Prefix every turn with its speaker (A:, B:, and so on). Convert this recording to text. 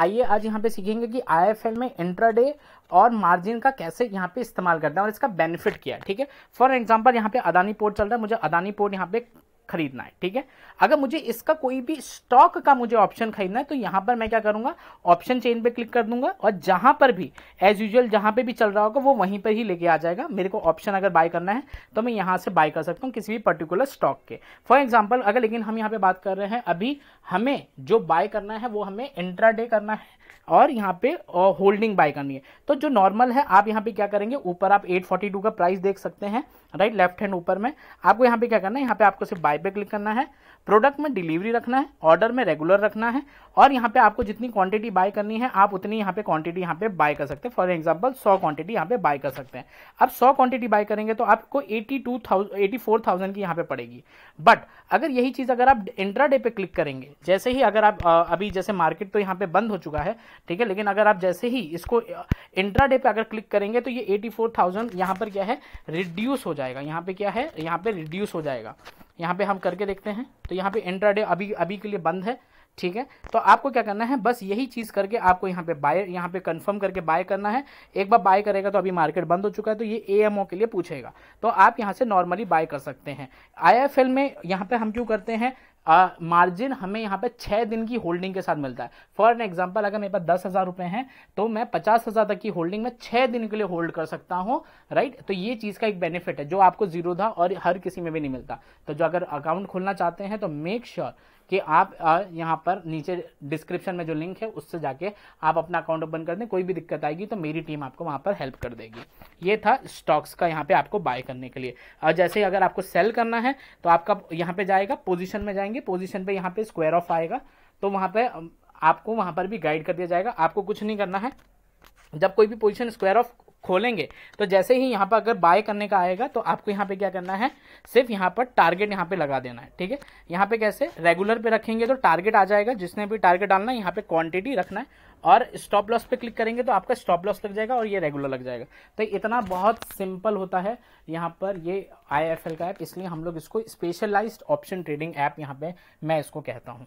A: आइए आज यहाँ पे सीखेंगे कि आई में इंट्राडे और मार्जिन का कैसे यहाँ पे इस्तेमाल करते हैं और इसका बेनिफिट क्या है ठीक है फॉर एग्जांपल यहाँ पे अदानी पोर्ट चल रहा है मुझे अदानी पोर्ट यहाँ पे खरीदना है ठीक है अगर मुझे इसका कोई भी स्टॉक का मुझे ऑप्शन खरीदना है तो यहां पर मैं क्या करूंगा ऑप्शन चेन पे क्लिक कर दूंगा और जहां पर भी एज यूजल जहां पे भी चल रहा होगा वो वहीं पर ही लेके आ जाएगा मेरे को ऑप्शन अगर बाय करना है तो मैं यहां से बाय कर सकता हूँ किसी भी पर्टिकुलर स्टॉक के फॉर एग्जाम्पल अगर लेकिन हम यहाँ पे बात कर रहे हैं अभी हमें जो बाय करना है वो हमें इंट्रा करना है और यहाँ पे होल्डिंग बाय करनी है तो जो नॉर्मल है आप यहाँ पे क्या करेंगे ऊपर आप 842 का प्राइस देख सकते हैं राइट लेफ्ट हैंड ऊपर में आपको यहाँ पे क्या करना है यहाँ पे आपको सिर्फ बाय साइड पे क्लिक करना है प्रोडक्ट में डिलीवरी रखना है ऑर्डर में रेगुलर रखना है और यहाँ पे आपको जितनी क्वांटिटी बाय करनी है आप उतनी यहाँ पे क्वांटिटी यहाँ पे बाय कर सकते हैं फॉर एग्जांपल 100 क्वांटिटी यहाँ पे बाय कर सकते हैं अब 100 क्वांटिटी बाय करेंगे तो आपको 82,000 84,000 की यहाँ पे पड़ेगी बट अगर यही चीज़ अगर आप इंट्रा पे क्लिक करेंगे जैसे ही अगर आप अभी जैसे मार्केट तो यहाँ पे बंद हो चुका है ठीक है लेकिन अगर आप जैसे ही इसको इंट्रा पे अगर क्लिक करेंगे तो ये एटी फोर पर क्या है रिड्यूस हो जाएगा यहाँ पे क्या है यहाँ पे रिड्यूस हो जाएगा यहाँ पे हम करके देखते हैं तो यहाँ पे इंट्राडे अभी अभी के लिए बंद है ठीक है तो आपको क्या करना है बस यही चीज़ करके आपको यहाँ पे बाय यहाँ पे कंफर्म करके बाय करना है एक बार बाय करेगा तो अभी मार्केट बंद हो चुका है तो ये एएमओ के लिए पूछेगा तो आप यहाँ से नॉर्मली बाय कर सकते हैं आईएफएल में यहाँ पे हम क्यों करते हैं मार्जिन uh, हमें यहाँ पे छः दिन की होल्डिंग के साथ मिलता है फॉर एन एग्जाम्पल अगर मेरे पास दस हज़ार रुपये हैं तो मैं पचास हज़ार तक की होल्डिंग में छः दिन के लिए होल्ड कर सकता हूँ राइट right? तो ये चीज़ का एक बेनिफिट है जो आपको जीरो था और हर किसी में भी नहीं मिलता तो जो अगर अकाउंट खोलना चाहते हैं तो मेक श्योर sure कि आप यहाँ पर नीचे डिस्क्रिप्शन में जो लिंक है उससे जाके आप अपना अकाउंट ओपन कर दें कोई भी दिक्कत आएगी तो मेरी टीम आपको वहाँ पर हेल्प कर देगी ये था स्टॉक्स का यहाँ पे आपको बाय करने के लिए और जैसे अगर आपको सेल करना है तो आपका यहाँ पर जाएगा पोजिशन में जाएगा जाएंगे पोजिशन पर यहाँ पर स्क्वायर ऑफ आएगा तो वहाँ पर आपको वहाँ पर भी गाइड कर दिया जाएगा आपको कुछ नहीं करना है जब कोई भी पोजिशन स्क्वायर ऑफ खोलेंगे तो जैसे ही यहाँ पर अगर बाय करने का आएगा तो आपको यहाँ पे क्या करना है सिर्फ यहाँ पर टारगेट यहाँ पे लगा देना है ठीक है यहाँ पे कैसे रेगुलर पे रखेंगे तो टारगेट आ जाएगा जिसने भी टारगेट डालना है यहाँ पे क्वांटिटी रखना है और स्टॉप लॉस पे क्लिक करेंगे तो आपका स्टॉप लॉस लग जाएगा और ये रेगुलर लग जाएगा तो इतना बहुत सिंपल होता है यहाँ पर ये आई का ऐप इसलिए हम लोग इसको स्पेशलाइज्ड ऑप्शन ट्रेडिंग ऐप यहाँ पे मैं इसको कहता हूँ